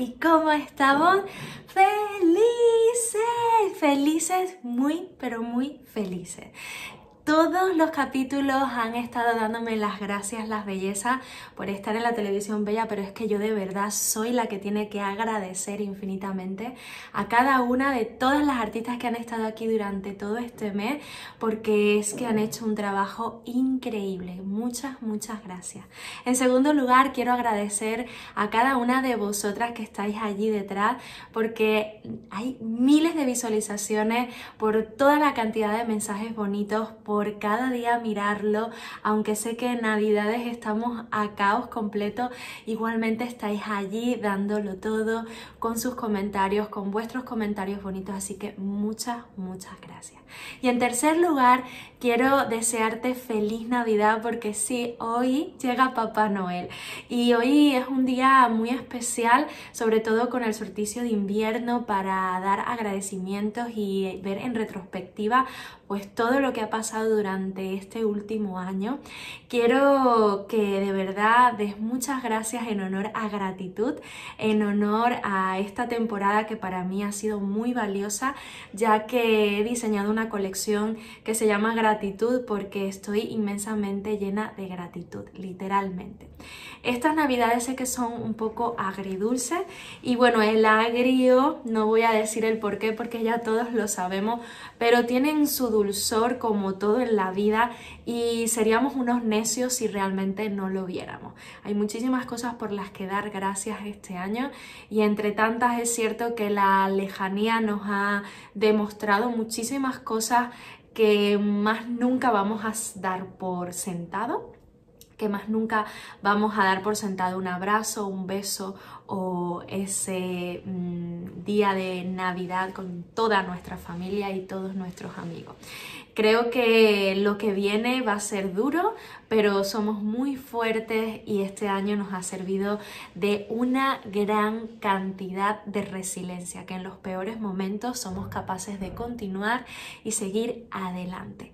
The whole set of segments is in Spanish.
y cómo estamos. Felices, felices, muy, pero muy felices todos los capítulos han estado dándome las gracias, las bellezas, por estar en la televisión bella, pero es que yo de verdad soy la que tiene que agradecer infinitamente a cada una de todas las artistas que han estado aquí durante todo este mes, porque es que han hecho un trabajo increíble. Muchas, muchas gracias. En segundo lugar, quiero agradecer a cada una de vosotras que estáis allí detrás, porque hay miles de visualizaciones por toda la cantidad de mensajes bonitos, por cada día mirarlo, aunque sé que en Navidades estamos a caos completo, igualmente estáis allí dándolo todo con sus comentarios, con vuestros comentarios bonitos, así que muchas, muchas gracias. Y en tercer lugar, quiero desearte feliz Navidad porque sí, hoy llega Papá Noel y hoy es un día muy especial, sobre todo con el sorticio de invierno para dar agradecimientos y ver en retrospectiva pues todo lo que ha pasado durante este último año. Quiero que de verdad des muchas gracias en honor a gratitud, en honor a esta temporada que para mí ha sido muy valiosa, ya que he diseñado una colección que se llama Gratitud porque estoy inmensamente llena de gratitud, literalmente. Estas navidades sé que son un poco agridulces y bueno, el agrio, no voy a decir el por qué porque ya todos lo sabemos, pero tienen su dulzor como todo en la vida y seríamos unos necios si realmente no lo viéramos. Hay muchísimas cosas por las que dar gracias este año y entre tantas, es cierto que la lejanía nos ha demostrado muchísimas cosas que más nunca vamos a dar por sentado que más nunca vamos a dar por sentado un abrazo, un beso o ese mm, día de Navidad con toda nuestra familia y todos nuestros amigos. Creo que lo que viene va a ser duro, pero somos muy fuertes y este año nos ha servido de una gran cantidad de resiliencia, que en los peores momentos somos capaces de continuar y seguir adelante.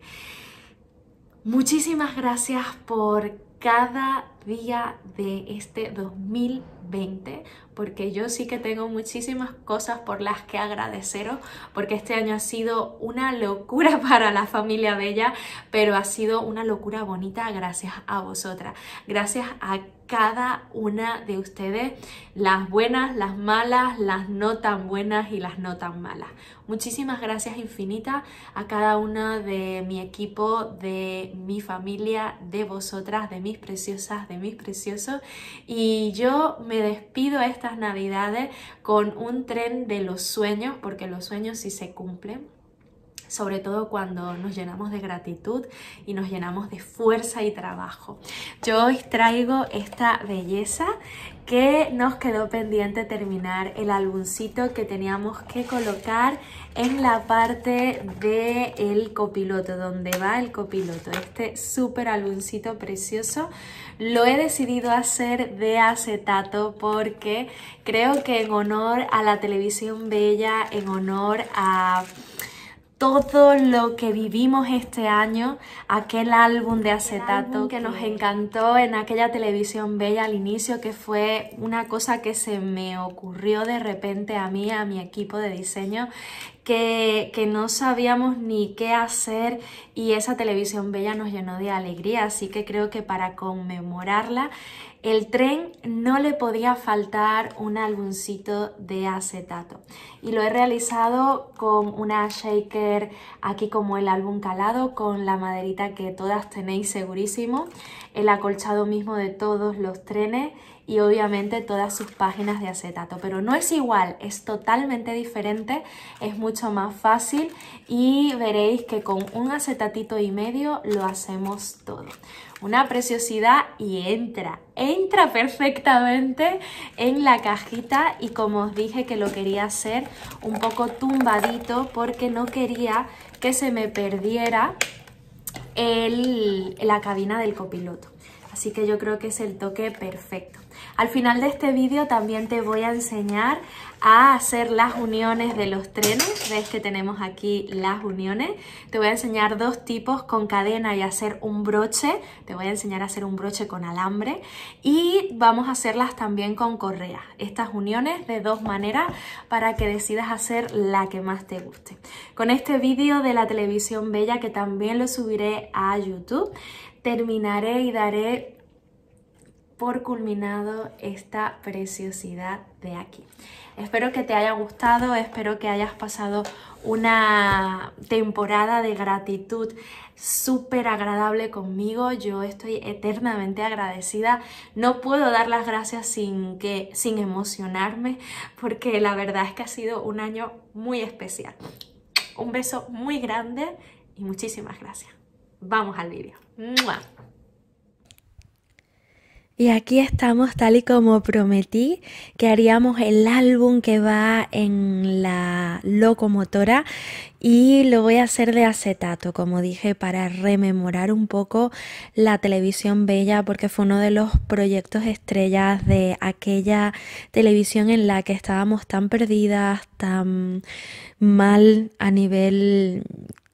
Muchísimas gracias por cada día de este 2020 porque yo sí que tengo muchísimas cosas por las que agradeceros, porque este año ha sido una locura para la familia Bella, pero ha sido una locura bonita gracias a vosotras, gracias a cada una de ustedes, las buenas, las malas, las no tan buenas y las no tan malas. Muchísimas gracias infinitas a cada una de mi equipo, de mi familia, de vosotras, de mis preciosas, de mis preciosos. Y yo me despido estas navidades con un tren de los sueños, porque los sueños sí se cumplen sobre todo cuando nos llenamos de gratitud y nos llenamos de fuerza y trabajo. Yo hoy traigo esta belleza que nos quedó pendiente terminar el álbumcito que teníamos que colocar en la parte del el copiloto, donde va el copiloto, este súper álbumcito precioso. Lo he decidido hacer de acetato porque creo que en honor a la televisión bella, en honor a todo lo que vivimos este año, aquel álbum de acetato que, nos encantó en aquella televisión bella al inicio, que fue una cosa que se me ocurrió de repente a mí, a mi equipo de diseño, que, que, no sabíamos ni qué hacer y esa televisión bella nos llenó de alegría, así que creo que para conmemorarla el tren no le podía faltar un álbumcito de acetato y lo he realizado con una shaker aquí como el álbum calado con la maderita que todas tenéis segurísimo el acolchado mismo de todos los trenes y obviamente todas sus páginas de acetato pero no es igual es totalmente diferente es mucho más fácil y veréis que con un acetatito y medio lo hacemos todo una preciosidad y entra, entra perfectamente en la cajita y como os dije que lo quería hacer un poco tumbadito porque no quería que se me perdiera el, la cabina del copiloto. Así que yo creo que es el toque perfecto. Al final de este vídeo también te voy a enseñar a hacer las uniones de los trenes. Ves que tenemos aquí las uniones. Te voy a enseñar dos tipos con cadena y hacer un broche. Te voy a enseñar a hacer un broche con alambre. Y vamos a hacerlas también con correa. Estas uniones de dos maneras para que decidas hacer la que más te guste. Con este vídeo de la televisión bella que también lo subiré a YouTube, terminaré y daré por culminado esta preciosidad de aquí. Espero que te haya gustado, espero que hayas pasado una temporada de gratitud súper agradable conmigo. Yo estoy eternamente agradecida. No puedo dar las gracias sin, que, sin emocionarme porque la verdad es que ha sido un año muy especial. Un beso muy grande y muchísimas gracias. Vamos al vídeo. Y aquí estamos tal y como prometí que haríamos el álbum que va en la locomotora y lo voy a hacer de acetato, como dije, para rememorar un poco la televisión bella porque fue uno de los proyectos estrellas de aquella televisión en la que estábamos tan perdidas, tan mal a nivel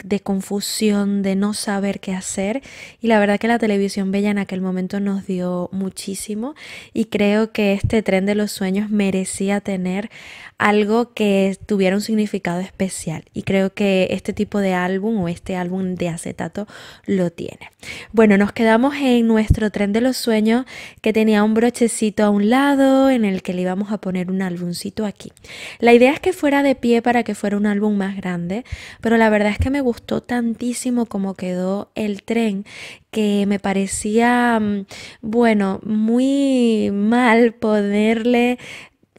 de confusión, de no saber qué hacer. Y la verdad que la televisión bella en aquel momento nos dio muchísimo y creo que este tren de los sueños merecía tener algo que tuviera un significado especial. Y creo que este tipo de álbum o este álbum de acetato lo tiene. Bueno, nos quedamos en nuestro tren de los sueños que tenía un brochecito a un lado en el que le íbamos a poner un álbumcito aquí. La idea es que fuera de pie para que fuera un álbum más grande, pero la verdad es que me gustó gustó tantísimo como quedó el tren que me parecía, mm, bueno, muy mal poderle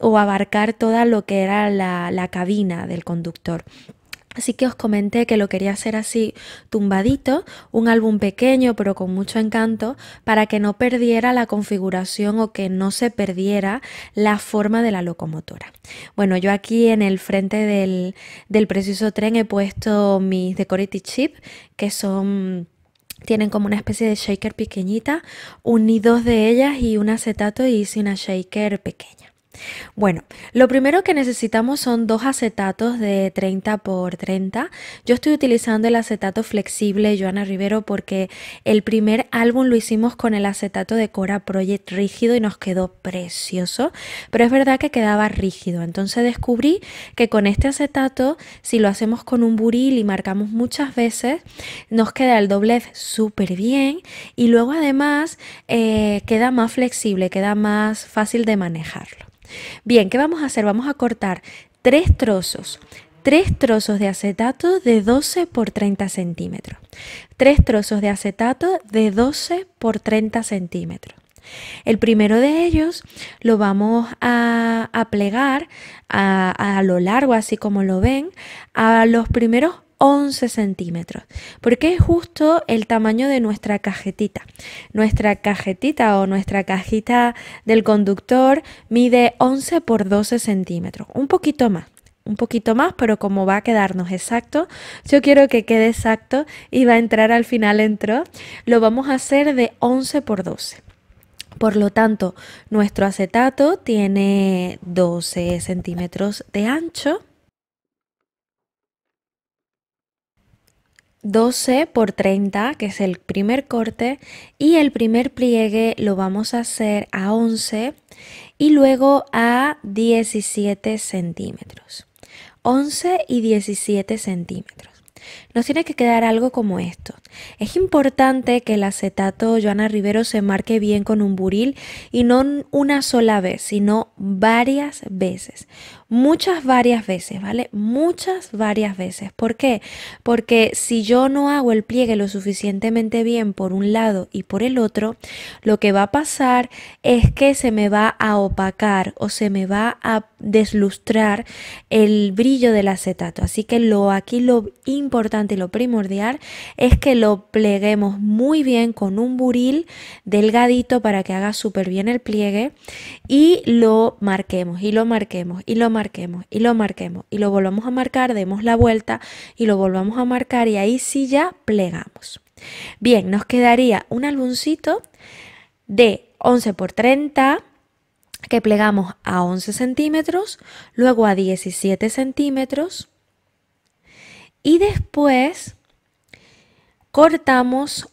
o abarcar toda lo que era la cabina del conductor. Así que os comenté que lo quería hacer así tumbadito, un álbum pequeño pero con mucho encanto, para que no perdiera la configuración o que no se perdiera la forma de la locomotora. Bueno, yo aquí en el frente del, del preciso tren he puesto mis decorative chip, que son tienen como una especie de shaker pequeñita, uní dos de ellas y un acetato y hice una shaker pequeña. Bueno, lo primero que necesitamos son dos acetatos de 30 por 30. Yo estoy utilizando el acetato flexible Joana Rivero porque el primer álbum lo hicimos con el acetato de Cora Project rígido y nos quedó precioso, pero es verdad que quedaba rígido. Entonces descubrí que con este acetato, si lo hacemos con un buril y marcamos muchas veces, nos queda el doblez súper bien y luego además eh, queda más flexible, queda más fácil de manejarlo. Bien, ¿qué vamos a hacer? Vamos a cortar tres trozos. Tres trozos de acetato de 12 por 30 centímetros. Tres trozos de acetato de 12 por 30 centímetros. El primero de ellos lo vamos a, a plegar a, a, lo largo, así como lo ven, a los primeros 11 centímetros, porque es justo el tamaño de nuestra cajetita. Nuestra cajetita o nuestra cajita del conductor mide 11 por 12 centímetros, un poquito más. Un poquito más, pero como va a quedarnos exacto, yo quiero que quede exacto y va a entrar al final, entró, lo vamos a hacer de 11 por 12. Por lo tanto, nuestro acetato tiene 12 centímetros de ancho 12 por 30, que es el primer corte, y el primer pliegue lo vamos a hacer a 11 y luego a 17 centímetros. 11 y 17 centímetros. Nos tiene que quedar algo como esto. Es importante que el acetato Joana Rivero se marque bien con un buril y no una sola vez, sino varias veces muchas, varias veces, ¿vale? Muchas, varias veces. ¿Por qué? Porque si yo no hago el pliegue lo suficientemente bien por un lado y por el otro, lo que va a pasar es que se me va a opacar o se me va a deslustrar el brillo del acetato. Así que lo aquí lo importante lo primordial es que lo pleguemos muy bien con un buril delgadito para que haga súper bien el pliegue y lo marquemos y lo marquemos y lo marquemos marquemos y lo marquemos y lo volvamos a marcar, demos la vuelta y lo volvamos a marcar y ahí sí ya plegamos. Bien, nos quedaría un albuncito de 11 por 30 que plegamos a 11 centímetros, luego a 17 centímetros y después cortamos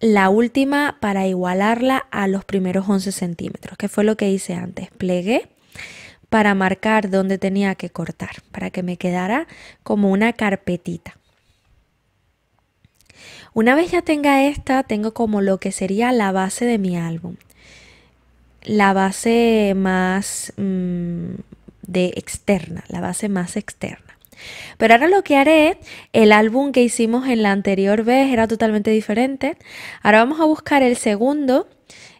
la última para igualarla a los primeros 11 centímetros, que fue lo que hice antes. Plegué para marcar dónde tenía que cortar, para que me quedara como una carpetita. Una vez ya tenga esta, tengo como lo que sería la base de mi álbum. La base más mm, de externa, la base más externa. Pero ahora lo que haré, el álbum que hicimos en la anterior vez era totalmente diferente. Ahora vamos a buscar el segundo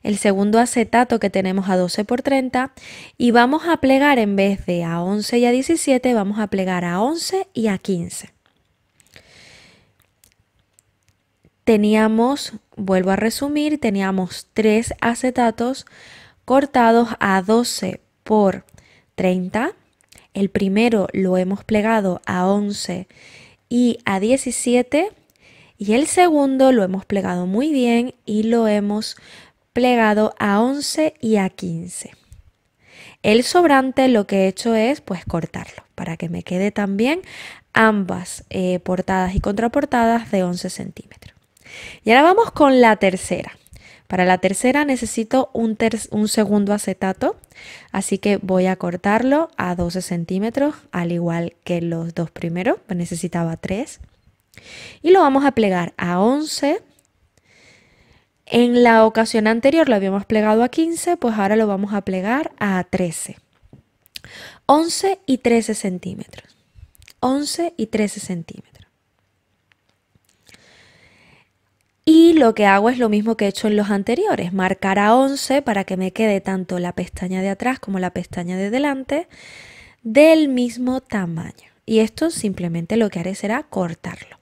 el segundo acetato que tenemos a 12 por 30 y vamos a plegar en vez de a 11 y a 17, vamos a plegar a 11 y a 15. Teníamos, vuelvo a resumir, teníamos tres acetatos cortados a 12 por 30. El primero lo hemos plegado a 11 y a 17 y el segundo lo hemos plegado muy bien y lo hemos plegado a 11 y a 15. El sobrante lo que he hecho es pues cortarlo para que me quede también ambas eh, portadas y contraportadas de 11 centímetros. Y ahora vamos con la tercera. Para la tercera necesito un, un segundo acetato, así que voy a cortarlo a 12 centímetros, al igual que los dos primeros, necesitaba 3. Y lo vamos a plegar a 11 en la ocasión anterior lo habíamos plegado a 15, pues ahora lo vamos a plegar a 13. 11 y 13 centímetros. 11 y 13 centímetros. Y lo que hago es lo mismo que he hecho en los anteriores, marcar a 11 para que me quede tanto la pestaña de atrás como la pestaña de delante del mismo tamaño. Y esto simplemente lo que haré será cortarlo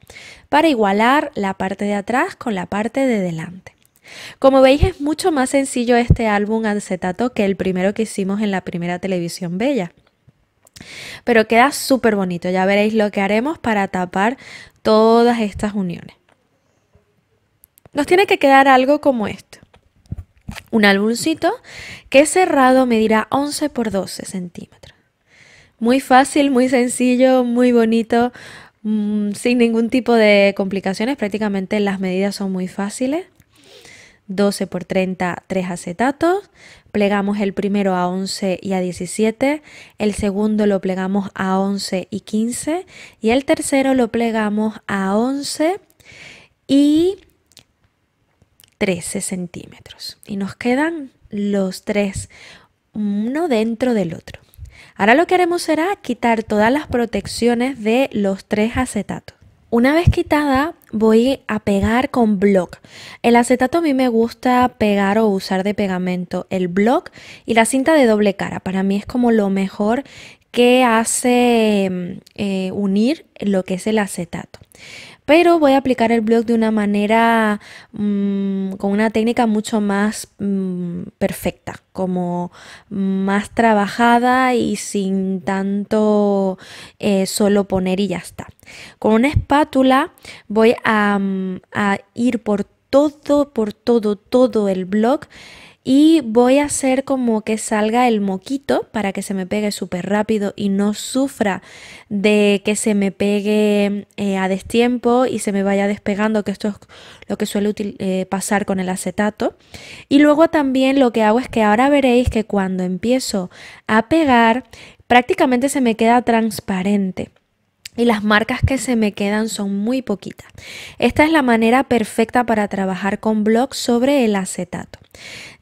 para igualar la parte de atrás con la parte de delante. Como veis es mucho más sencillo este álbum acetato que el primero que hicimos en la primera televisión bella. Pero queda súper bonito, ya veréis lo que haremos para tapar todas estas uniones. Nos tiene que quedar algo como esto. Un álbumcito que cerrado medirá 11 por 12 centímetros. Muy fácil, muy sencillo, muy bonito, mm, sin ningún tipo de complicaciones. Prácticamente las medidas son muy fáciles. 12 por 30, 3 acetatos, plegamos el primero a 11 y a 17, el segundo lo plegamos a 11 y 15 y el tercero lo plegamos a 11 y 13 centímetros. Y nos quedan los tres, uno dentro del otro. Ahora lo que haremos será quitar todas las protecciones de los tres acetatos. Una vez quitada, voy a pegar con block. El acetato a mí me gusta pegar o usar de pegamento el block y la cinta de doble cara. Para mí es como lo mejor que hace mm, eh, unir lo que es el acetato pero voy a aplicar el blog de una manera mm, con una técnica mucho más mm, perfecta, como más trabajada y sin tanto eh, solo poner y ya está. Con una espátula voy a, mm, a ir por todo, por todo, todo el blog y voy a hacer como que salga el moquito para que se me pegue súper rápido y no sufra de que se me pegue eh, a destiempo y se me vaya despegando, que esto es lo que suele eh, pasar con el acetato. Y luego también lo que hago es que ahora veréis que cuando empiezo a pegar prácticamente se me queda transparente y las marcas que se me quedan son muy poquitas. Esta es la manera perfecta para trabajar con blogs sobre el acetato.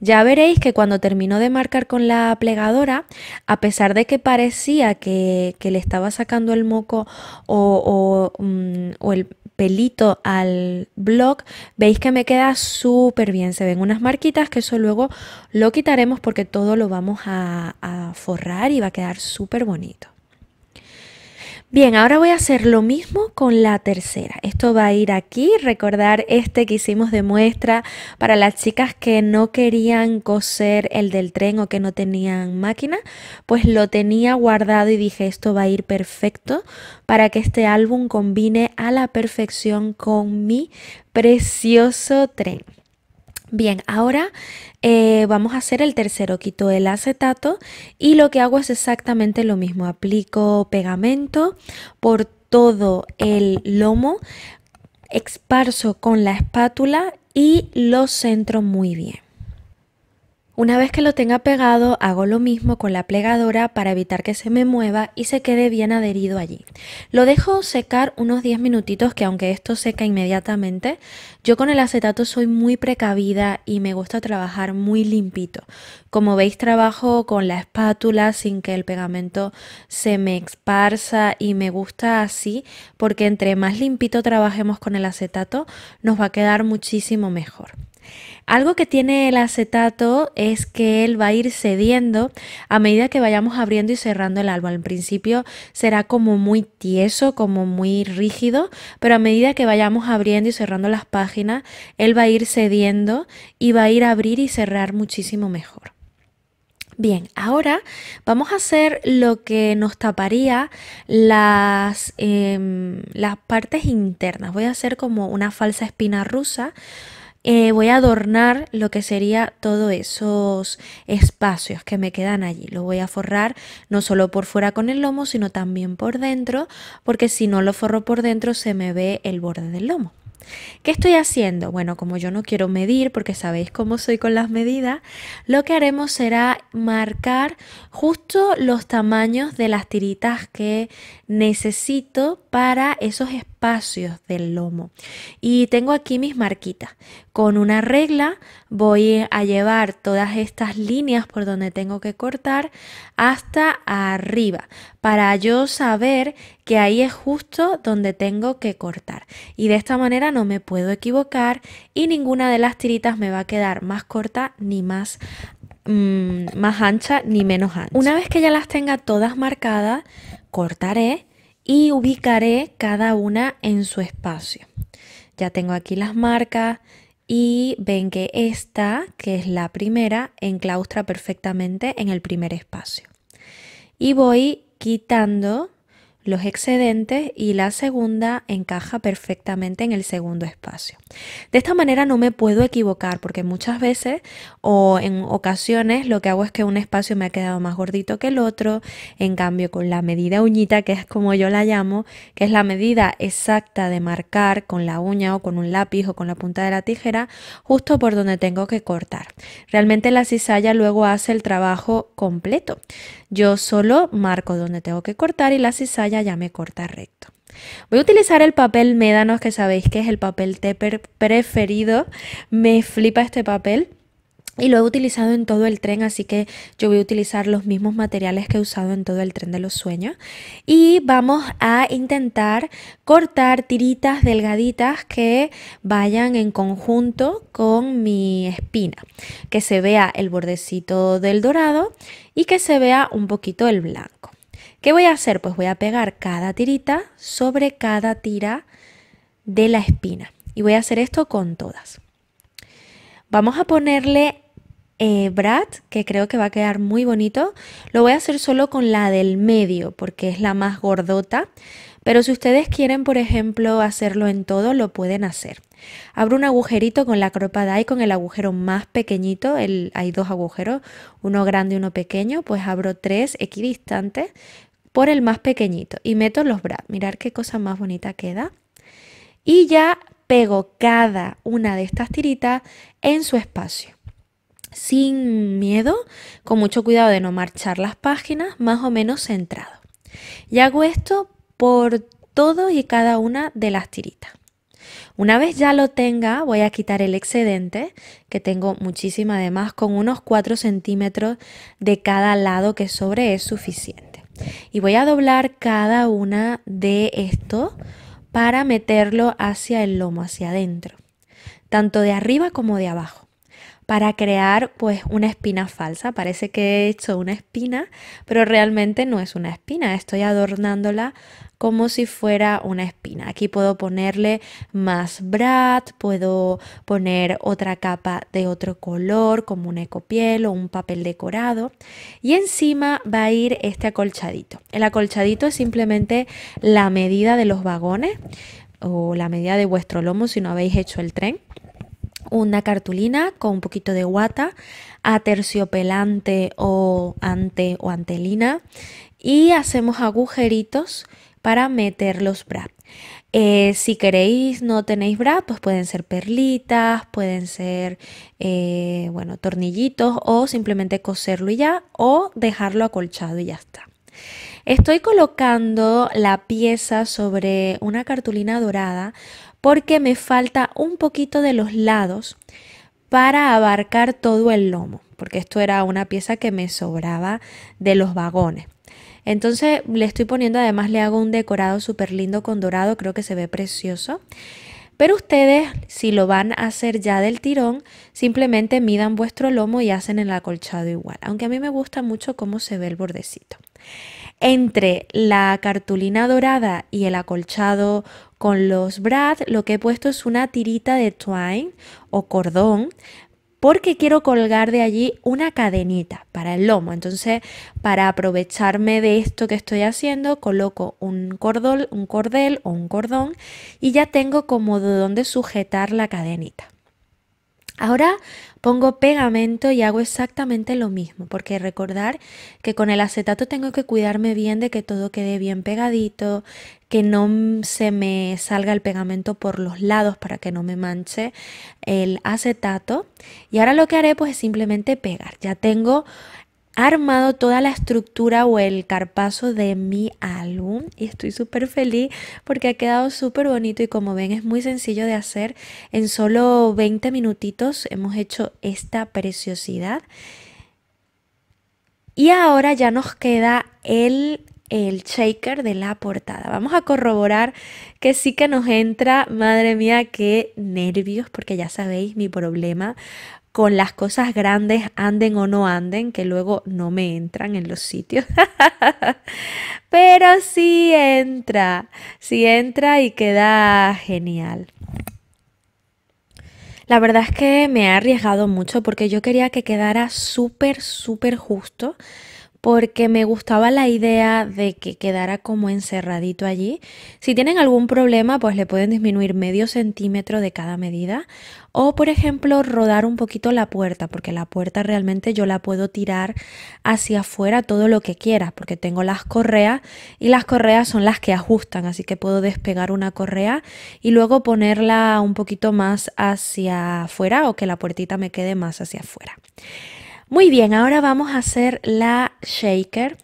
Ya veréis que cuando termino de marcar con la plegadora, a pesar de que parecía que, le estaba sacando el moco mm, o, el pelito al blog, veis que me queda súper bien. Se ven unas marquitas que eso luego lo quitaremos porque todo lo vamos a, a forrar y va a quedar súper bonito. Bien, ahora voy a hacer lo mismo con la tercera. Esto va a ir aquí, recordar este que hicimos de muestra para las chicas que no querían coser el del tren o que no tenían máquina, pues lo tenía guardado y dije esto va a ir perfecto para que este álbum combine a la perfección con mi precioso tren. Bien, ahora eh, vamos a hacer el tercero. Quito el acetato y lo que hago es exactamente lo mismo. Aplico pegamento por todo el lomo, esparzo con la espátula y lo centro muy bien. Una vez que lo tenga pegado, hago lo mismo con la plegadora para evitar que se me mueva y se quede bien adherido allí. Lo dejo secar unos 10 minutitos, que aunque esto seca inmediatamente, yo con el acetato soy muy precavida y me gusta trabajar muy limpito. Como veis, trabajo con la espátula sin que el pegamento se me esparza y me gusta así porque entre más limpito trabajemos con el acetato, nos va a quedar muchísimo mejor. Algo que tiene el acetato es que él va a ir cediendo a medida que vayamos abriendo y cerrando el álbum. Al principio será como muy tieso, como muy rígido, pero a medida que vayamos abriendo y cerrando las páginas, él va a ir cediendo y va a ir a abrir y cerrar muchísimo mejor. Bien, ahora vamos a hacer lo que nos taparía las, em, las partes internas. Voy a hacer como una falsa espina rusa eh, voy a adornar lo que sería todos esos espacios que me quedan allí. Lo voy a forrar no solo por fuera con el lomo, sino también por dentro, porque si no lo forro por dentro se me ve el borde del lomo. ¿Qué estoy haciendo? Bueno, como yo no quiero medir, porque sabéis cómo soy con las medidas, lo que haremos será marcar justo los tamaños de las tiritas que necesito para esos espacios del lomo. Y tengo aquí mis marquitas. Con una regla voy a llevar todas estas líneas por donde tengo que cortar hasta arriba para yo saber que ahí es justo donde tengo que cortar. Y de esta manera no me puedo equivocar y ninguna de las tiritas me va a quedar más corta ni más mm, más ancha ni menos ancha. Una vez que ya las tenga todas marcadas, cortaré y ubicaré cada una en su espacio. Ya tengo aquí las marcas y ven que esta, que es la primera, enclaustra perfectamente en el primer espacio. Y voy quitando los excedentes y la segunda encaja perfectamente en el segundo espacio. De esta manera no me puedo equivocar porque muchas veces o en ocasiones lo que hago es que un espacio me ha quedado más gordito que el otro, en cambio con la medida uñita, que es como yo la llamo, que es la medida exacta de marcar con la uña o con un lápiz o con la punta de la tijera, justo por donde tengo que cortar. Realmente la cizalla luego hace el trabajo completo, yo solo marco donde tengo que cortar y la cizalla ya me corta recto. Voy a utilizar el papel médanos que sabéis que es el papel té preferido. Me flipa este papel. Y lo he utilizado en todo el tren, así que yo voy a utilizar los mismos materiales que he usado en todo el tren de los sueños. Y vamos a intentar cortar tiritas delgaditas que vayan en conjunto con mi espina. Que se vea el bordecito del dorado y que se vea un poquito el blanco. ¿Qué voy a hacer? Pues voy a pegar cada tirita sobre cada tira de la espina. Y voy a hacer esto con todas. Vamos a ponerle eh, brad, que creo que va a quedar muy bonito. Lo voy a hacer solo con la del medio, porque es la más gordota. Pero si ustedes quieren, por ejemplo, hacerlo en todo, lo pueden hacer. Abro un agujerito con la cropa y con el agujero más pequeñito, hay dos agujeros, uno grande y uno pequeño, pues abro tres equidistantes por el más pequeñito y meto los brad. Mirar qué cosa más bonita queda. Y ya pego cada una de estas tiritas en su espacio sin miedo, con mucho cuidado de no marchar las páginas, más o menos centrado. Y hago esto por todo y cada una de las tiritas. Una vez ya lo tenga, voy a quitar el excedente, que tengo muchísima además, con unos 4 centímetros de cada lado que sobre es suficiente. Y voy a doblar cada una de esto para meterlo hacia el lomo, hacia adentro, tanto de arriba como de abajo para crear pues una espina falsa. Parece que he hecho una espina, pero realmente no es una espina, estoy adornándola como si fuera una espina. Aquí puedo ponerle más brat, puedo poner otra capa de otro color como un ecopiel o un papel decorado y encima va a ir este acolchadito. El acolchadito es simplemente la medida de los vagones o la medida de vuestro lomo si no habéis hecho el tren una cartulina con un poquito de guata, aterciopelante o ante o antelina y hacemos agujeritos para meter los bra. Eh, si queréis no tenéis bra, pues pueden ser perlitas, pueden ser eh, bueno tornillitos o simplemente coserlo y ya o dejarlo acolchado y ya está. Estoy colocando la pieza sobre una cartulina dorada porque me falta un poquito de los lados para abarcar todo el lomo, porque esto era una pieza que me sobraba de los vagones. Entonces le estoy poniendo, además le hago un decorado súper lindo con dorado, creo que se ve precioso. Pero ustedes, si lo van a hacer ya del tirón, simplemente midan vuestro lomo y hacen el acolchado igual. Aunque a mí me gusta mucho cómo se ve el bordecito. Entre la cartulina dorada y el acolchado con los brad lo que he puesto es una tirita de twine o cordón porque quiero colgar de allí una cadenita para el lomo. Entonces, para aprovecharme de esto que estoy haciendo, coloco un cordón, un cordel o un cordón y ya tengo como de dónde sujetar la cadenita. Ahora Pongo pegamento y hago exactamente lo mismo, porque recordar que con el acetato tengo que cuidarme bien de que todo quede bien pegadito, que no se me salga el pegamento por los lados para que no me manche el acetato. Y ahora lo que haré pues es simplemente pegar. Ya tengo armado toda la estructura o el carpazo de mi álbum y estoy súper feliz porque ha quedado súper bonito y como ven es muy sencillo de hacer. En solo 20 minutitos hemos hecho esta preciosidad. Y ahora ya nos queda el el shaker de la portada. Vamos a corroborar que sí que nos entra, madre mía, qué nervios, porque ya sabéis mi problema con las cosas grandes, anden o no anden, que luego no me entran en los sitios. Pero sí entra, sí entra y queda genial. La verdad es que me he arriesgado mucho porque yo quería que quedara súper, súper justo porque me gustaba la idea de que quedara como encerradito allí. Si tienen algún problema, pues le pueden disminuir medio centímetro de cada medida o, por ejemplo, rodar un poquito la puerta, porque la puerta realmente yo la puedo tirar hacia afuera todo lo que quiera, porque tengo las correas y las correas son las que ajustan, así que puedo despegar una correa y luego ponerla un poquito más hacia afuera o que la puertita me quede más hacia afuera. Muy bien, ahora vamos a hacer la shaker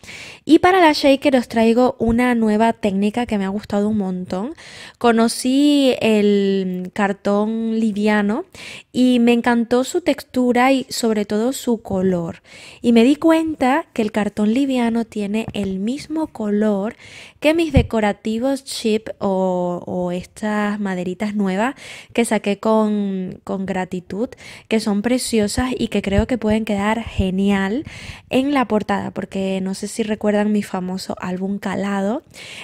y para la shaker os traigo una nueva técnica que me ha gustado un montón. Conocí el cartón liviano y me encantó su textura y sobre todo su color. Y me di cuenta que el cartón liviano tiene el mismo color que mis decorativos chip o, estas maderitas nuevas que saqué con gratitud, que son preciosas y que creo que pueden quedar genial en la portada, porque no sé si recuerdan mi famoso álbum Calado.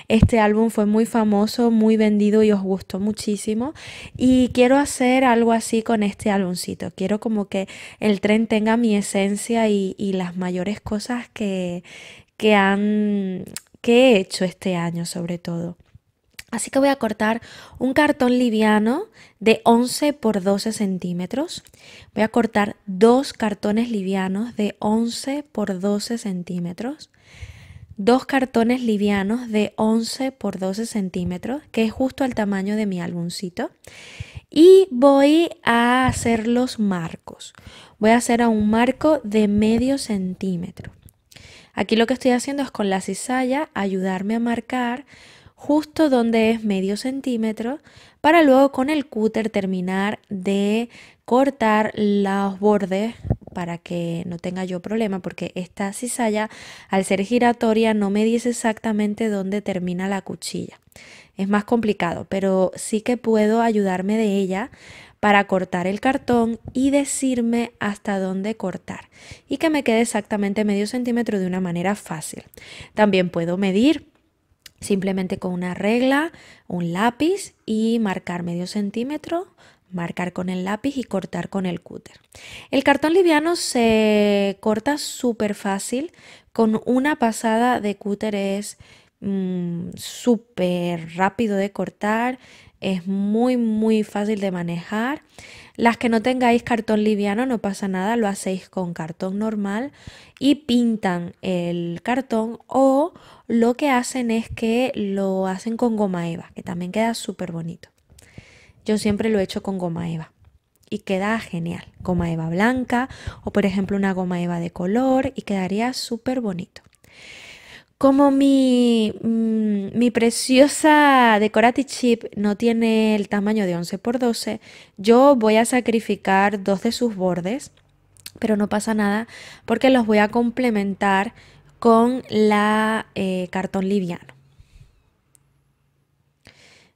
Este álbum fue muy famoso, muy vendido y os gustó muchísimo. Y quiero hacer algo así con este álbumcito. Quiero como que el tren tenga mi esencia y, y las mayores cosas que, que han que he hecho este año sobre todo. Así que voy a cortar un cartón liviano de 11 por 12 centímetros. Voy a cortar dos cartones livianos de 11 por 12 centímetros. Dos cartones livianos de 11 por 12 centímetros, que es justo al tamaño de mi álbumcito. Y voy a hacer los marcos. Voy a hacer a un marco de medio centímetro. Aquí lo que estoy haciendo es con la cizalla ayudarme a marcar justo donde es medio centímetro para luego con el cúter terminar de cortar los bordes para que no tenga yo problema porque esta cizalla al ser giratoria no me dice exactamente dónde termina la cuchilla. Es más complicado, pero sí que puedo ayudarme de ella para cortar el cartón y decirme hasta dónde cortar y que me quede exactamente medio centímetro de una manera fácil. También puedo medir Simplemente con una regla, un lápiz y marcar medio centímetro, marcar con el lápiz y cortar con el cúter. El cartón liviano se corta súper fácil, con una pasada de cúter es mm, súper rápido de cortar, es muy muy fácil de manejar. Las que no tengáis cartón liviano no pasa nada, lo hacéis con cartón normal y pintan el cartón o lo que hacen es que lo hacen con goma eva, que también queda súper bonito. Yo siempre lo he hecho con goma eva y queda genial. Goma eva blanca o por ejemplo una goma eva de color y quedaría súper bonito como mm, mi, preciosa Decorati Chip no tiene el tamaño de 11 por 12, yo voy a sacrificar dos de sus bordes, pero no pasa nada porque los voy a complementar con la eh, cartón liviano.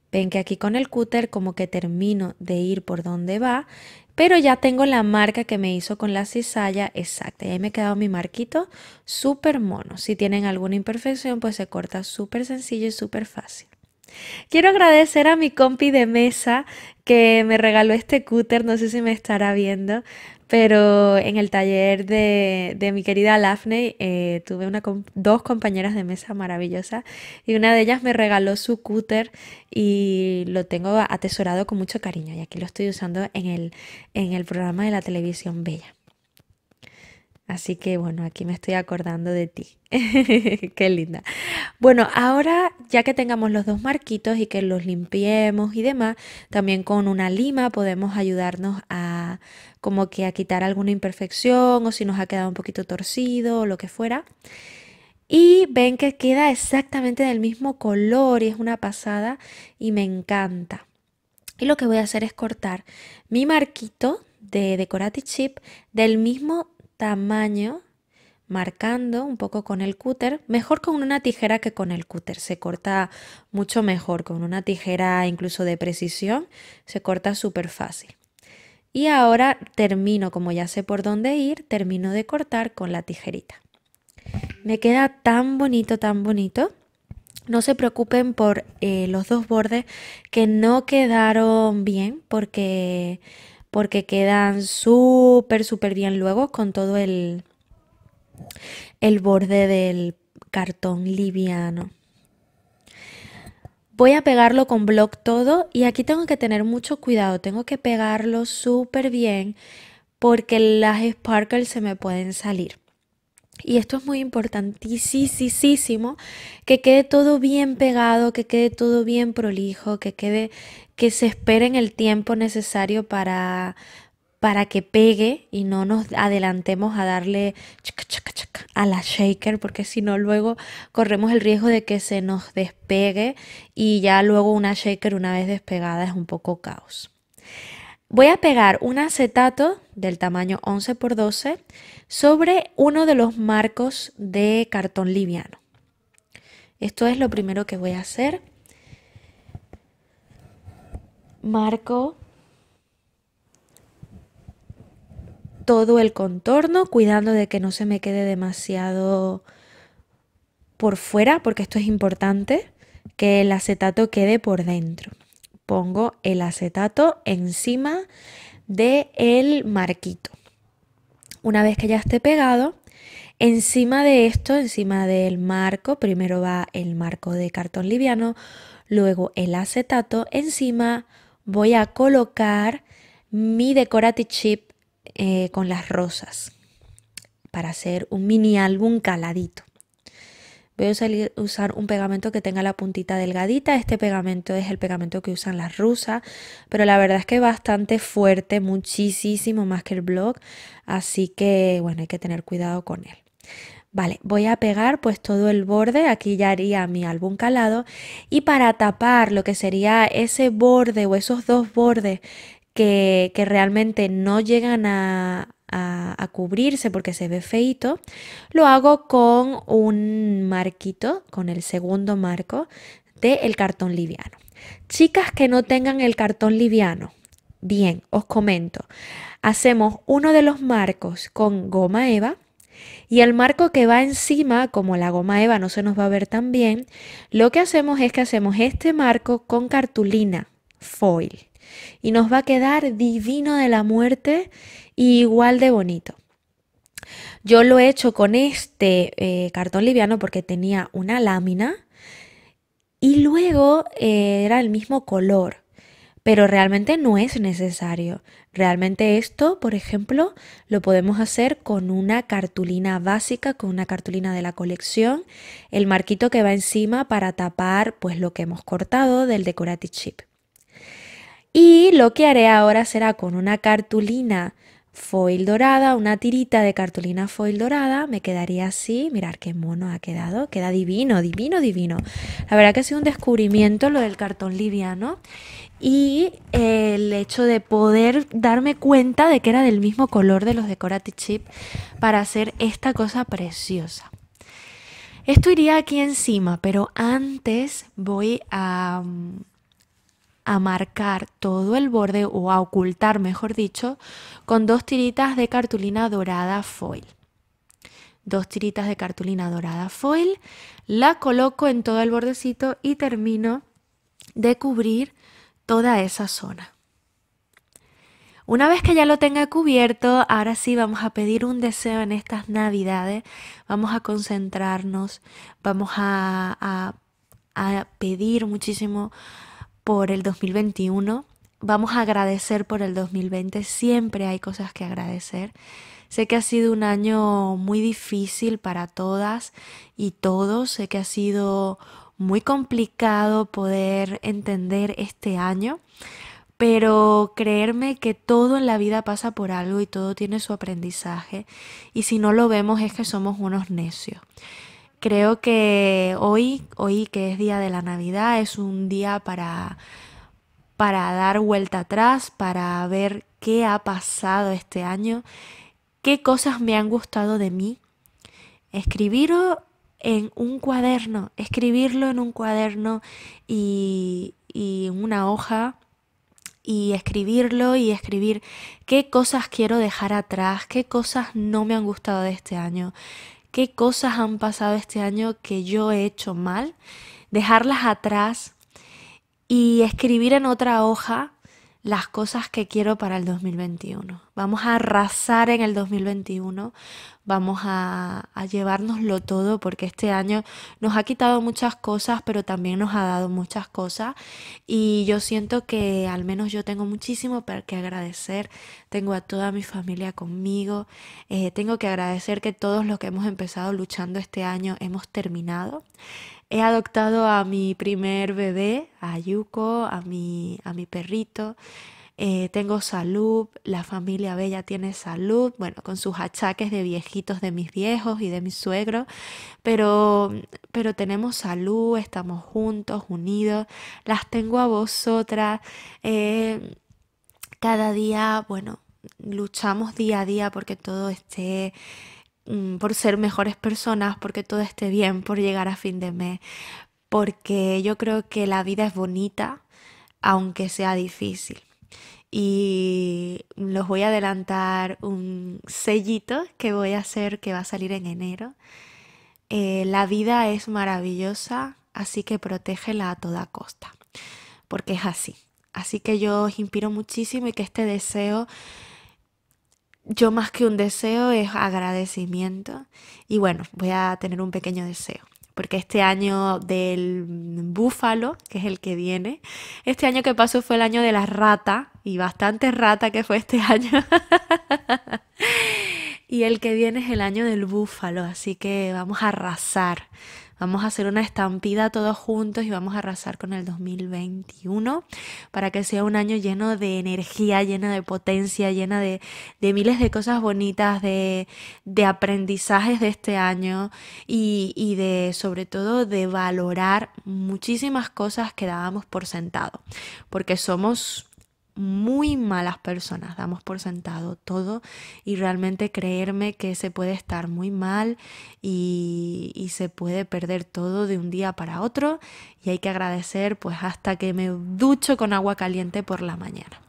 Ven que aquí con el cúter como que termino de ir por donde va pero ya tengo la marca que me hizo con la cizalla exacta. Y ahí me ha quedado mi marquito súper mono. Si tienen alguna imperfección, pues se corta súper sencillo y súper fácil. Quiero agradecer a mi compi de mesa que me regaló este cúter, no sé si me estará viendo, pero en el taller de, mi querida Lafne eh, tuve una, dos compañeras de mesa maravillosas y una de ellas me regaló su cúter y lo tengo atesorado con mucho cariño y aquí lo estoy usando el, en el programa de la televisión Bella. Así que bueno, aquí me estoy acordando de ti. Qué linda. Bueno, ahora ya que tengamos los dos marquitos y que los limpiemos y demás, también con una lima podemos ayudarnos a como que a quitar alguna imperfección o si nos ha quedado un poquito torcido o lo que fuera. Y ven que queda exactamente del mismo color y es una pasada y me encanta. Y lo que voy a hacer es cortar mi marquito de Decorati Chip del mismo tamaño, marcando un poco con el cúter, mejor con una tijera que con el cúter, se corta mucho mejor, con una tijera incluso de precisión, se corta súper fácil. Y ahora termino, como ya sé por dónde ir, termino de cortar con la tijerita. Me queda tan bonito, tan bonito. No se preocupen por eh, los dos bordes que no quedaron bien porque porque quedan súper, súper bien luego con todo el, el borde del cartón liviano. Voy a pegarlo con block todo y aquí tengo que tener mucho cuidado, tengo que pegarlo súper bien porque las sparkles se me pueden salir. Y esto es muy importantísimo, que quede todo bien pegado, que quede todo bien prolijo, que quede que se esperen el tiempo necesario para, para que pegue y no nos adelantemos a darle a la shaker, porque si no luego corremos el riesgo de que se nos despegue y ya luego una shaker una vez despegada es un poco caos. Voy a pegar un acetato del tamaño 11x12 sobre uno de los marcos de cartón liviano. Esto es lo primero que voy a hacer marco todo el contorno, cuidando de que no se me quede demasiado por fuera, porque esto es importante, que el acetato quede por dentro. Pongo el acetato encima del el marquito. Una vez que ya esté pegado, encima de esto, encima del marco, primero va el marco de cartón liviano, luego el acetato, encima voy a colocar mi decorative chip eh, con las rosas para hacer un mini álbum caladito. Voy a usar un pegamento que tenga la puntita delgadita. Este pegamento es el pegamento que usan las rusas, pero la verdad es que es bastante fuerte, muchísimo más que el blog. Así que, bueno, hay que tener cuidado con él. Vale, voy a pegar pues todo el borde, aquí ya haría mi álbum calado y para tapar lo que sería ese borde o esos dos bordes que, que realmente no llegan a, a, cubrirse porque se ve feito, lo hago con un marquito, con el segundo marco del cartón liviano. Chicas que no tengan el cartón liviano, bien, os comento, hacemos uno de los marcos con goma eva, y el marco que va encima, como la goma eva no se nos va a ver tan bien, lo que hacemos es que hacemos este marco con cartulina, foil. Y nos va a quedar divino de la muerte igual de bonito. Yo lo he hecho con este eh, cartón liviano porque tenía una lámina y luego eh, era el mismo color pero realmente no es necesario. Realmente esto, por ejemplo, lo podemos hacer con una cartulina básica, con una cartulina de la colección, el marquito que va encima para tapar pues lo que hemos cortado del decorative chip. Y lo que haré ahora será con una cartulina foil dorada, una tirita de cartulina foil dorada, me quedaría así, mirar qué mono ha quedado, queda divino, divino, divino. La verdad que ha sido un descubrimiento lo del cartón liviano y el hecho de poder darme cuenta de que era del mismo color de los decorative chip para hacer esta cosa preciosa. Esto iría aquí encima, pero antes voy a... Mm, a marcar todo el borde o a ocultar, mejor dicho, con dos tiritas de cartulina dorada foil. Dos tiritas de cartulina dorada foil, la coloco en todo el bordecito y termino de cubrir toda esa zona. Una vez que ya lo tenga cubierto, ahora sí vamos a pedir un deseo en estas navidades, vamos a concentrarnos, vamos a, a pedir muchísimo por el 2021. Vamos a agradecer por el 2020. Siempre hay cosas que agradecer. Sé que ha sido un año muy difícil para todas y todos. Sé que ha sido muy complicado poder entender este año. Pero creerme que todo en la vida pasa por algo y todo tiene su aprendizaje. Y si no lo vemos es que somos unos necios. Creo que hoy, hoy que es día de la Navidad, es un día para, para dar vuelta atrás, para ver qué ha pasado este año, qué cosas me han gustado de mí. Escribirlo en un cuaderno, escribirlo en un cuaderno y, y una hoja y escribirlo y escribir qué cosas quiero dejar atrás, qué cosas no me han gustado de este año, qué cosas han pasado este año que yo he hecho mal, dejarlas atrás y escribir en otra hoja las cosas que quiero para el 2021. Vamos a arrasar en el 2021, vamos a, llevárnoslo todo porque este año nos ha quitado muchas cosas, pero también nos ha dado muchas cosas y yo siento que al menos yo tengo muchísimo para que agradecer. Tengo a toda mi familia conmigo, eh, tengo que agradecer que todos los que hemos empezado luchando este año hemos terminado. He adoptado a mi primer bebé, a Yuko, a mi, a mi perrito. Eh, tengo salud, la familia Bella tiene salud, bueno, con sus achaques de viejitos de mis viejos y de mis suegros, pero, pero tenemos salud, estamos juntos, unidos, las tengo a vosotras, eh, cada día, bueno, luchamos día a día porque todo esté Mm, por ser mejores personas, porque todo esté bien, por llegar a fin de mes, porque yo creo que la vida es bonita, aunque sea difícil. Y los voy a adelantar un sellito que voy a hacer que va a salir en enero. Eh, la vida es maravillosa, así que protégela a toda costa, porque es así. Así que yo os inspiro muchísimo y que este deseo yo más que un deseo es agradecimiento. Y bueno, voy a tener un pequeño deseo. Porque este año del búfalo, que es el que viene, este año que pasó fue el año de la rata, y bastante rata que fue este año. y el que viene es el año del búfalo, así que vamos a arrasar. Vamos a hacer una estampida todos juntos y vamos a arrasar con el 2021 para que sea un año lleno de energía, lleno de potencia, llena de, miles de cosas bonitas, de, aprendizajes de este año y, y de sobre todo de valorar muchísimas cosas que dábamos por sentado, porque somos muy malas personas, damos por sentado todo y realmente creerme que se puede estar muy mal y, se puede perder todo de un día para otro y hay que agradecer pues hasta que me ducho con agua caliente por la mañana.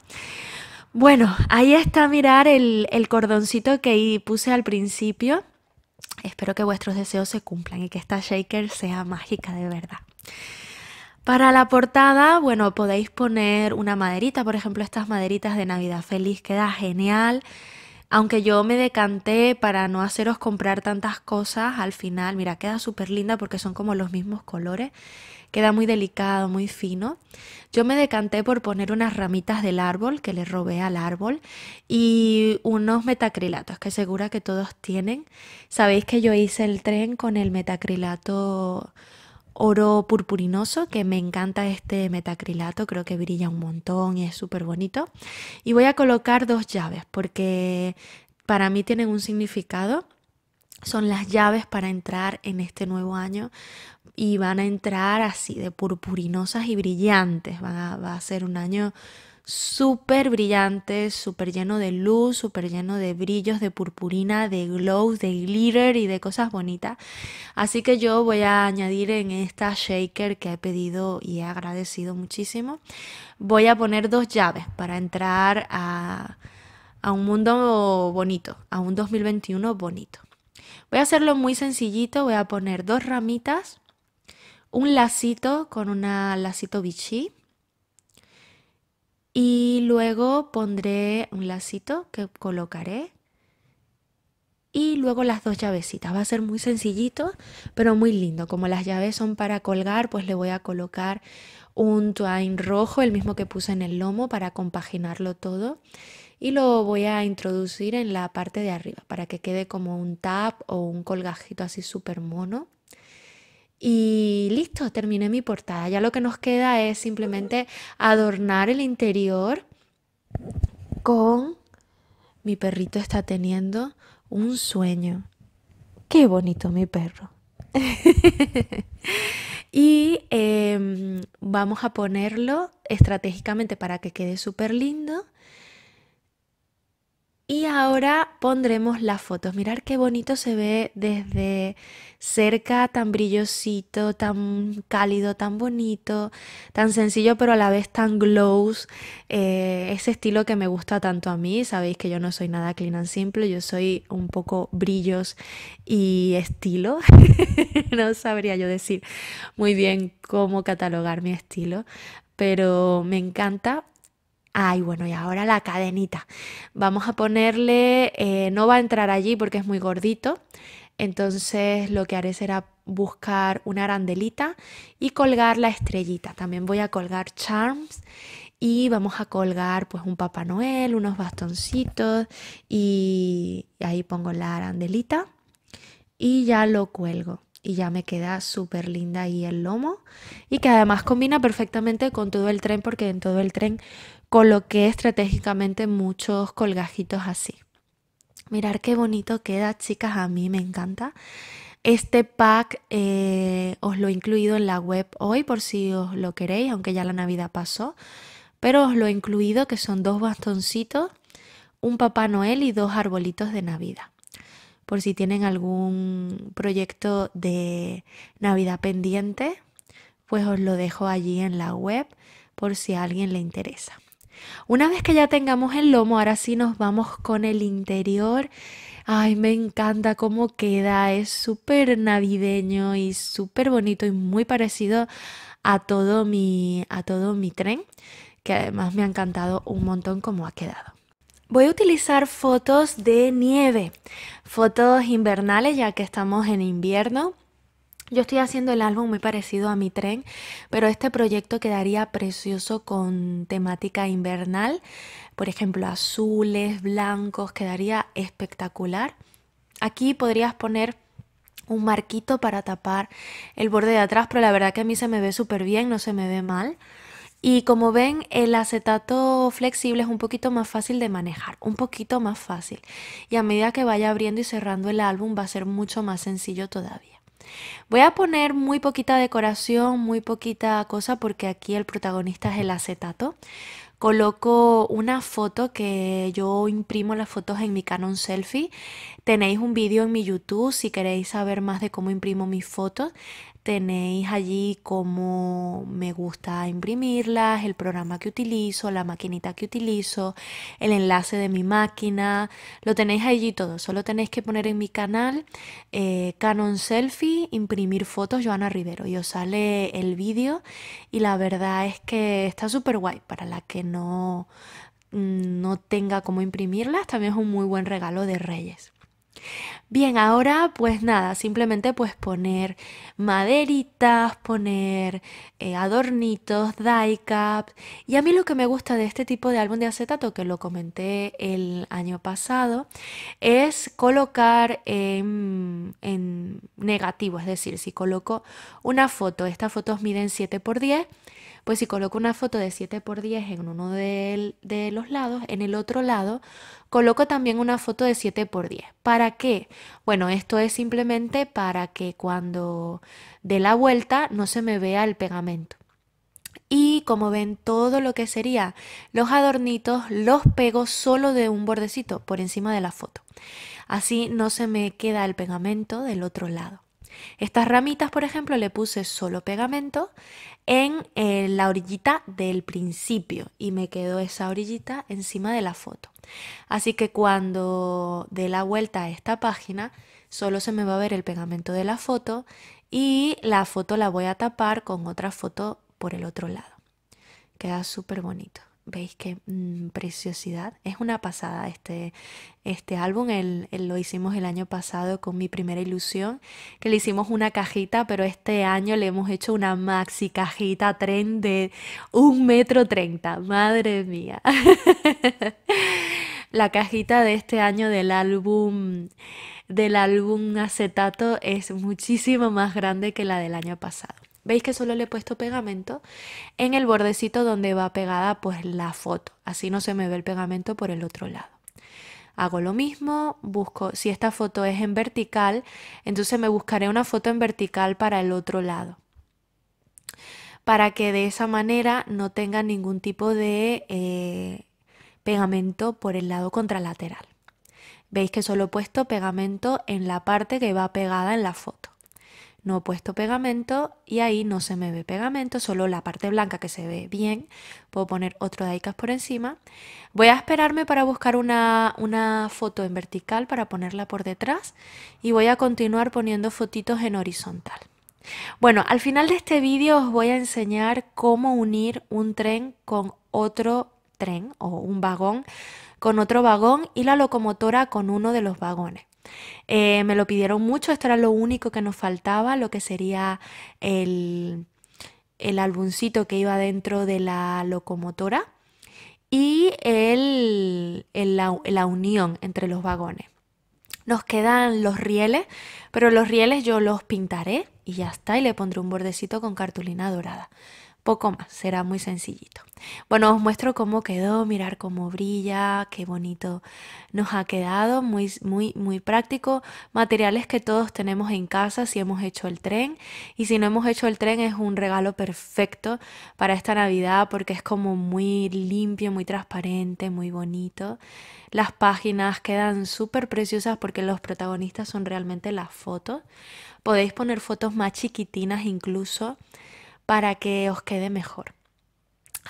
Bueno, ahí está mirar el, el cordoncito que puse al principio. Espero que vuestros deseos se cumplan y que esta shaker sea mágica de verdad. Para la portada, bueno, podéis poner una maderita, por ejemplo, estas maderitas de Navidad Feliz, queda genial. Aunque yo me decanté para no haceros comprar tantas cosas, al final, mira, queda súper linda porque son como los mismos colores. Queda muy delicado, muy fino. Yo me decanté por poner unas ramitas del árbol que le robé al árbol y unos metacrilatos que segura que todos tienen. Sabéis que yo hice el tren con el metacrilato oro purpurinoso, que me encanta este metacrilato, creo que brilla un montón y es súper bonito. Y voy a colocar dos llaves porque para mí tienen un significado. Son las llaves para entrar en este nuevo año y van a entrar así de purpurinosas y brillantes. va a ser un año super brillante, súper lleno de luz, super lleno de brillos, de purpurina, de glow, de glitter y de cosas bonitas. Así que yo voy a añadir en esta shaker que he pedido y he agradecido muchísimo, voy a poner dos llaves para entrar a, a un mundo bonito, a un 2021 bonito. Voy a hacerlo muy sencillito, voy a poner dos ramitas, un lacito con una lacito bichí y luego pondré un lacito que colocaré. Y luego las dos llavecitas. Va a ser muy sencillito, pero muy lindo. Como las llaves son para colgar, pues le voy a colocar un twine rojo, el mismo que puse en el lomo, para compaginarlo todo. Y lo voy a introducir en la parte de arriba, para que quede como un tap o un colgajito así súper mono. Y listo, terminé mi portada. Ya lo que nos queda es simplemente adornar el interior con mi perrito está teniendo un sueño. Qué bonito mi perro. y em, vamos a ponerlo estratégicamente para que quede súper lindo y ahora pondremos las fotos. Mirar qué bonito se ve desde cerca, tan brillosito, tan cálido, tan bonito, tan sencillo, pero a la vez tan glows. Eh, ese estilo que me gusta tanto a mí. Sabéis que yo no soy nada clean and simple, yo soy un poco brillos y estilo. no sabría yo decir muy bien cómo catalogar mi estilo, pero me encanta Ay, bueno, y ahora la cadenita. Vamos a ponerle, eh, no va a entrar allí porque es muy gordito, entonces lo que haré será buscar una arandelita y colgar la estrellita. También voy a colgar charms y vamos a colgar pues un Papá Noel, unos bastoncitos y ahí pongo la arandelita y ya lo cuelgo. Y ya me queda súper linda ahí el lomo. Y que además combina perfectamente con todo el tren porque en todo el tren coloqué estratégicamente muchos colgajitos así. Mirar qué bonito queda, chicas, a mí me encanta. Este pack eh, os lo he incluido en la web hoy por si os lo queréis, aunque ya la Navidad pasó. Pero os lo he incluido que son dos bastoncitos, un Papá Noel y dos arbolitos de Navidad. Por si tienen algún proyecto de Navidad pendiente, pues os lo dejo allí en la web por si a alguien le interesa. Una vez que ya tengamos el lomo, ahora sí nos vamos con el interior. Ay, me encanta cómo queda, es súper navideño y súper bonito y muy parecido a todo mi a todo mi tren, que además me ha encantado un montón cómo ha quedado. Voy a utilizar fotos de nieve, fotos invernales ya que estamos en invierno. Yo estoy haciendo el álbum muy parecido a mi tren, pero este proyecto quedaría precioso con temática invernal, por ejemplo, azules, blancos, quedaría espectacular. Aquí podrías poner un marquito para tapar el borde de atrás, pero la verdad que a mí se me ve súper bien, no se me ve mal. Y como ven, el acetato flexible es un poquito más fácil de manejar, un poquito más fácil. Y a medida que vaya abriendo y cerrando el álbum va a ser mucho más sencillo todavía. Voy a poner muy poquita decoración, muy poquita cosa porque aquí el protagonista es el acetato. Coloco una foto que yo imprimo las fotos en mi Canon Selfie. Tenéis un vídeo en mi YouTube si queréis saber más de cómo imprimo mis fotos. Tenéis allí cómo me gusta imprimirlas, el programa que utilizo, la maquinita que utilizo, el enlace de mi máquina. Lo tenéis allí todo. Solo tenéis que poner en mi canal eh, Canon Selfie, imprimir fotos Joana Rivero. Y os sale el vídeo. Y la verdad es que está súper guay para la que no, mm, no tenga cómo imprimirlas. También es un muy buen regalo de Reyes. Bien, ahora pues nada, simplemente pues poner maderitas, poner eh, adornitos, diecap. Y a mí lo que me gusta de este tipo de álbum de acetato, que lo comenté el año pasado, es colocar en negativo. Es decir, si coloco una foto, estas fotos miden 7 por 10 pues si coloco una foto de 7x10 en uno de, los lados, en el otro lado coloco también una foto de 7x10. ¿Para qué? Bueno, esto es simplemente para que cuando dé la vuelta no se me vea el pegamento. Y como ven, todo lo que sería los adornitos los pego solo de un bordecito por encima de la foto. Así no se me queda el pegamento del otro lado. Estas ramitas, por ejemplo, le puse solo pegamento en eh, la orillita del principio y me quedó esa orillita encima de la foto. Así que cuando dé la vuelta a esta página, solo se me va a ver el pegamento de la foto y la foto la voy a tapar con otra foto por el otro lado. Queda súper bonito veis qué mm, preciosidad es una pasada este, este álbum lo hicimos el año pasado con mi primera ilusión que le hicimos una cajita pero este año le hemos hecho una maxi cajita tren de un metro treinta madre mía la cajita de este año del álbum del álbum acetato es muchísimo más grande que la del año pasado ¿Veis que solo le he puesto pegamento? En el bordecito donde va pegada pues la foto. Así no se me ve el pegamento por el otro lado. Hago lo mismo, busco, si esta foto es en vertical, entonces me buscaré una foto en vertical para el otro lado para que de esa manera no tenga ningún tipo de eh, pegamento por el lado contralateral. Veis que solo he puesto pegamento en la parte que va pegada en la foto no he puesto pegamento y ahí no se me ve pegamento, solo la parte blanca que se ve bien. Puedo poner otro daicas por encima. Voy a esperarme para buscar una, una foto en vertical para ponerla por detrás y voy a continuar poniendo fotitos en horizontal. Bueno, al final de este vídeo os voy a enseñar cómo unir un tren con otro tren o un vagón con otro vagón y la locomotora con uno de los vagones. Eh, me lo pidieron mucho, esto era lo único que nos faltaba, lo que sería el, el albuncito que iba dentro de la locomotora y el, la unión entre los vagones. Nos quedan los rieles, pero los rieles yo los pintaré y ya está, y le pondré un bordecito con cartulina dorada. Poco más, será muy sencillito. Bueno, os muestro cómo quedó, mirar cómo brilla, qué bonito nos ha quedado, muy, muy, muy práctico. Materiales que todos tenemos en casa si hemos hecho el tren y si no hemos hecho el tren es un regalo perfecto para esta Navidad porque es como muy limpio, muy transparente, muy bonito. Las páginas quedan súper preciosas porque los protagonistas son realmente las fotos. Podéis poner fotos más chiquitinas incluso para que os quede mejor.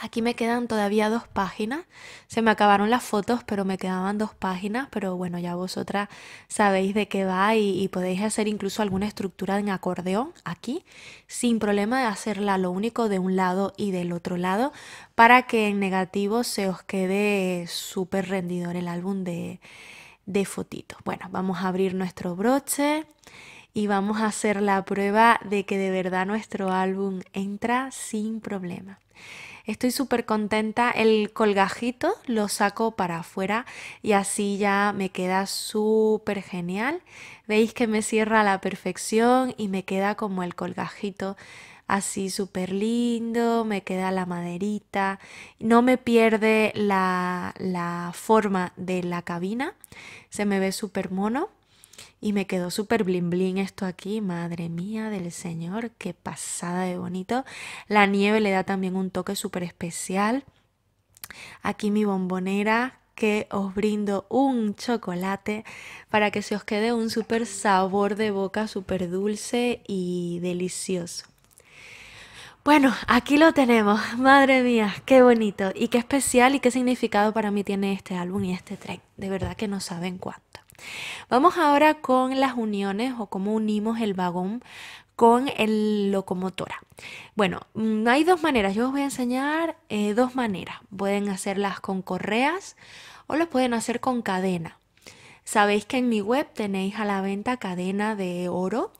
Aquí me quedan todavía dos páginas. Se me acabaron las fotos, pero me quedaban dos páginas. Pero bueno, ya vosotras sabéis de qué va y, podéis hacer incluso alguna estructura en acordeón aquí, sin problema de hacerla lo único de un lado y del otro lado, para que en negativo se os quede súper rendidor el álbum de, de fotitos. Bueno, vamos a abrir nuestro broche y vamos a hacer la prueba de que de verdad nuestro álbum entra sin problema. Estoy súper contenta, el colgajito lo saco para afuera y así ya me queda súper genial. Veis que me cierra a la perfección y me queda como el colgajito así súper lindo, me queda la maderita, no me pierde la, la forma de la cabina, se me ve súper mono. Y me quedó súper blin blin esto aquí, madre mía del Señor, qué pasada de bonito. La nieve le da también un toque súper especial. Aquí mi bombonera que os brindo un chocolate para que se os quede un súper sabor de boca, súper dulce y delicioso. Bueno, aquí lo tenemos. Madre mía, qué bonito y qué especial y qué significado para mí tiene este álbum y este track. De verdad que no saben cuánto. Vamos ahora con las uniones o cómo unimos el vagón con el locomotora. Bueno, mm, hay dos maneras. Yo os voy a enseñar eh, dos maneras. Pueden hacerlas con correas o las pueden hacer con cadena. Sabéis que en mi web tenéis a la venta cadena de oro.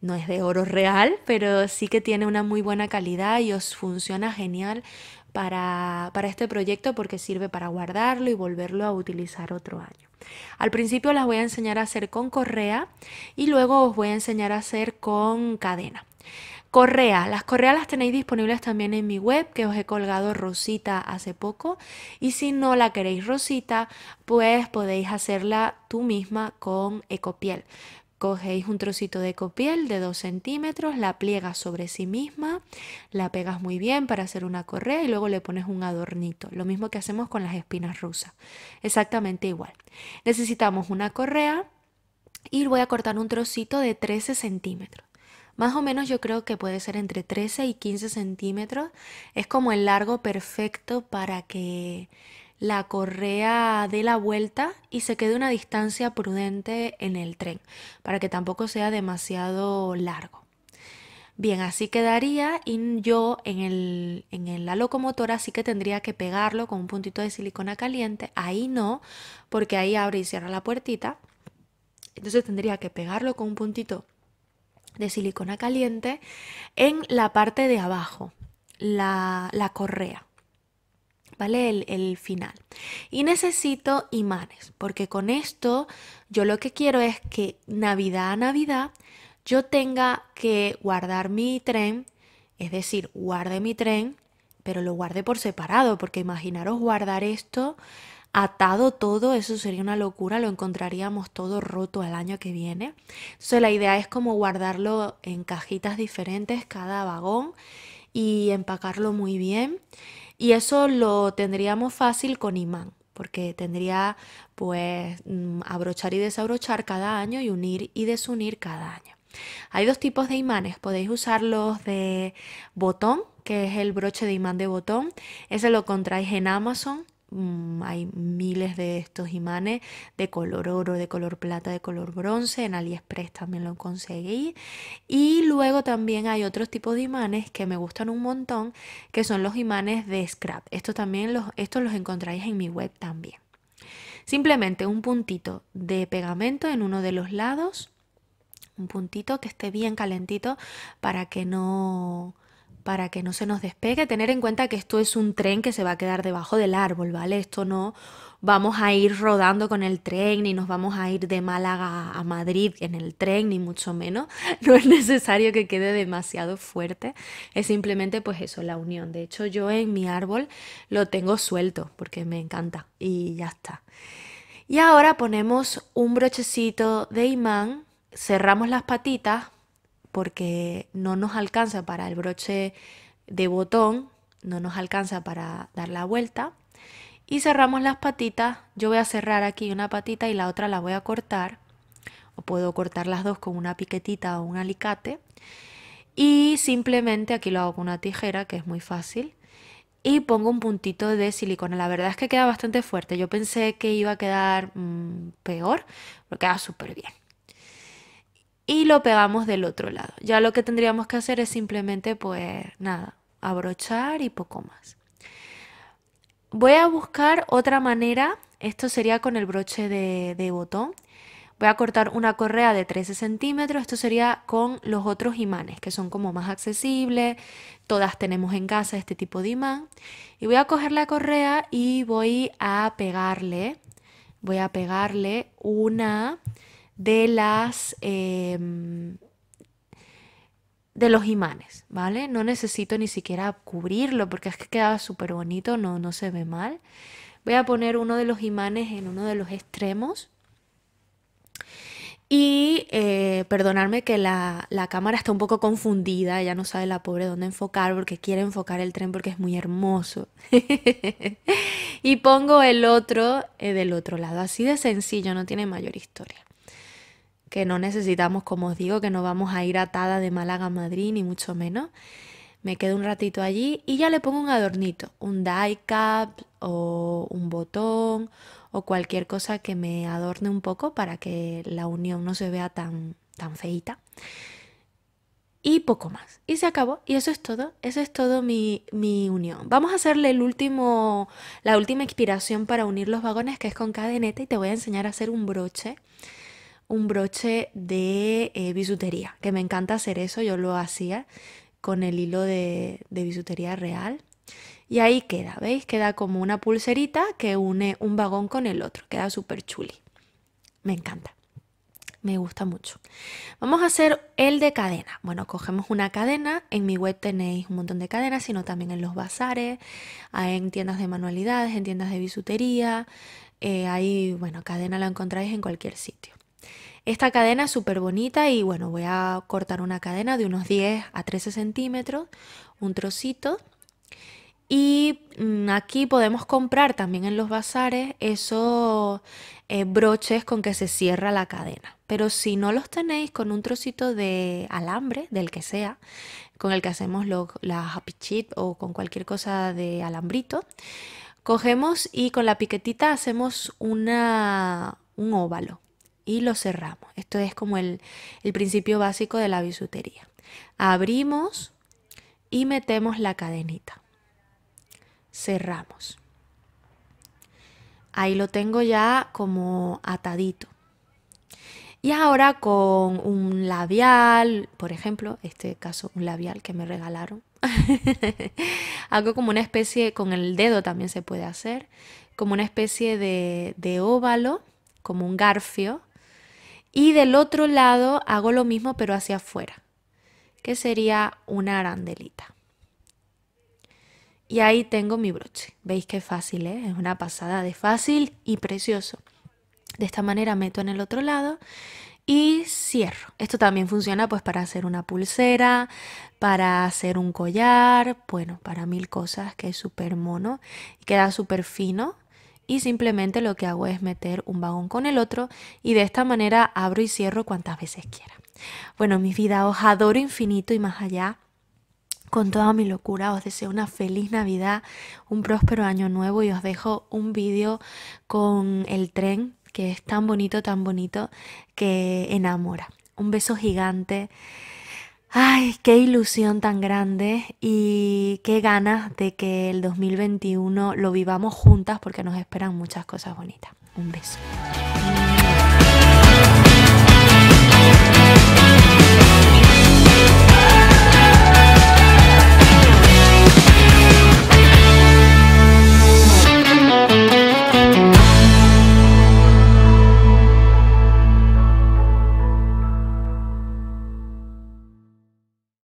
No es de oro real, pero sí que tiene una muy buena calidad y os funciona genial para este proyecto porque sirve para guardarlo y volverlo a utilizar otro año. Al principio las voy a enseñar a hacer con correa y luego os voy a enseñar a hacer con cadena. Correa, las correas las tenéis disponibles también en mi web que os he colgado rosita hace poco y si no la queréis rosita pues podéis hacerla tú misma con ecopiel. Cogéis un trocito de copiel de 2 centímetros, la pliegas sobre sí misma, la pegas muy bien para hacer una correa y luego le pones un adornito, lo mismo que hacemos con las espinas rusas, exactamente igual. Necesitamos una correa y voy a cortar un trocito de 13 centímetros. Más o menos yo creo que puede ser entre 13 y 15 centímetros. Es como el largo perfecto para que la correa de la vuelta y se quede una distancia prudente en el tren, para que tampoco sea demasiado largo. Bien, así quedaría y yo en, el, en la locomotora sí que tendría que pegarlo con un puntito de silicona caliente. Ahí no, porque ahí abre y cierra la puertita. Entonces tendría que pegarlo con un puntito de silicona caliente en la parte de abajo, la, la correa. ¿vale? El, final. Y necesito imanes, porque con esto yo lo que quiero es que Navidad a Navidad yo tenga que guardar mi tren, es decir, guarde mi tren, pero lo guarde por separado, porque imaginaros guardar esto atado todo, eso sería una locura, lo encontraríamos todo roto el año que viene. Entonces la idea es como guardarlo en cajitas diferentes cada vagón y empacarlo muy bien y eso lo tendríamos fácil con imán, porque tendría pues mm, abrochar y desabrochar cada año y unir y desunir cada año. Hay dos tipos de imanes, podéis usar los de botón, que es el broche de imán de botón, ese lo encontráis en Amazon Mm, hay miles de estos imanes de color oro, de color plata, de color bronce. En AliExpress también lo conseguí. Y luego también hay otros tipos de imanes que me gustan un montón, que son los imanes de scrap. Estos también los, estos los encontráis en mi web también. Simplemente un puntito de pegamento en uno de los lados, un puntito que esté bien calentito para que no para que no se nos despegue, tener en cuenta que esto es un tren que se va a quedar debajo del árbol, ¿vale? Esto no vamos a ir rodando con el tren, ni nos vamos a ir de Málaga a Madrid en el tren, ni mucho menos. No es necesario que quede demasiado fuerte, es simplemente pues eso, la unión. De hecho, yo en mi árbol lo tengo suelto porque me encanta y ya está. Y ahora ponemos un brochecito de imán, cerramos las patitas porque no nos alcanza para el broche de botón, no nos alcanza para dar la vuelta. Y cerramos las patitas, yo voy a cerrar aquí una patita y la otra la voy a cortar, o puedo cortar las dos con una piquetita o un alicate. Y simplemente aquí lo hago con una tijera, que es muy fácil, y pongo un puntito de silicona. La verdad es que queda bastante fuerte, yo pensé que iba a quedar mm, peor, pero queda súper bien y lo pegamos del otro lado. Ya lo que tendríamos que hacer es simplemente, pues nada, abrochar y poco más. Voy a buscar otra manera, esto sería con el broche de, botón. Voy a cortar una correa de 13 centímetros, esto sería con los otros imanes, que son como más accesibles, todas tenemos en casa este tipo de imán. Y voy a coger la correa y voy a pegarle, voy a pegarle una de las... Em, de los imanes, ¿vale? No necesito ni siquiera cubrirlo porque es que queda súper bonito, no, no se ve mal. Voy a poner uno de los imanes en uno de los extremos. Y eh, perdonarme que la, cámara está un poco confundida, ya no sabe la pobre dónde enfocar porque quiere enfocar el tren porque es muy hermoso. y pongo el otro eh, del otro lado, así de sencillo, no tiene mayor historia que no necesitamos, como os digo, que no vamos a ir atada de Málaga a Madrid, ni mucho menos. Me quedo un ratito allí y ya le pongo un adornito, un die cap o un botón o cualquier cosa que me adorne un poco para que la unión no se vea tan, tan feita. Y poco más. Y se acabó. Y eso es todo. Eso es todo mi, mi unión. Vamos a hacerle el último, la última inspiración para unir los vagones, que es con cadeneta, y te voy a enseñar a hacer un broche un broche de eh, bisutería, que me encanta hacer eso, yo lo hacía con el hilo de, bisutería real. Y ahí queda, ¿veis? Queda como una pulserita que une un vagón con el otro, queda súper chuli. Me encanta, me gusta mucho. Vamos a hacer el de cadena. Bueno, cogemos una cadena, en mi web tenéis un montón de cadenas, sino también en los bazares, en tiendas de manualidades, en tiendas de bisutería, eh, ahí, bueno, cadena la encontráis en cualquier sitio. Esta cadena es súper bonita y bueno, voy a cortar una cadena de unos 10 a 13 centímetros, un trocito. Y mm, aquí podemos comprar también en los bazares esos eh, broches con que se cierra la cadena. Pero si no los tenéis con un trocito de alambre, del que sea, con el que hacemos las apichit o con cualquier cosa de alambrito, cogemos y con la piquetita hacemos un óvalo y lo cerramos. Esto es como el, principio básico de la bisutería. Abrimos y metemos la cadenita. Cerramos. Ahí lo tengo ya como atadito. Y ahora con un labial, por ejemplo, este caso un labial que me regalaron. Hago como una especie, con el dedo también se puede hacer, como una especie de, de óvalo, como un garfio, y del otro lado hago lo mismo pero hacia afuera, que sería una arandelita. Y ahí tengo mi broche. ¿Veis qué fácil es? Eh? Es una pasada de fácil y precioso. De esta manera meto en el otro lado y cierro. Esto también funciona pues para hacer una pulsera, para hacer un collar, bueno, para mil cosas que es súper mono y queda súper fino y simplemente lo que hago es meter un vagón con el otro y de esta manera abro y cierro cuantas veces quiera. Bueno, mi vida, os adoro infinito y más allá. Con toda mi locura os deseo una feliz Navidad, un próspero año nuevo y os dejo un vídeo con el tren que es tan bonito, tan bonito que enamora. Un beso gigante. Ay, qué ilusión tan grande y qué ganas de que el 2021 lo vivamos juntas porque nos esperan muchas cosas bonitas. Un beso.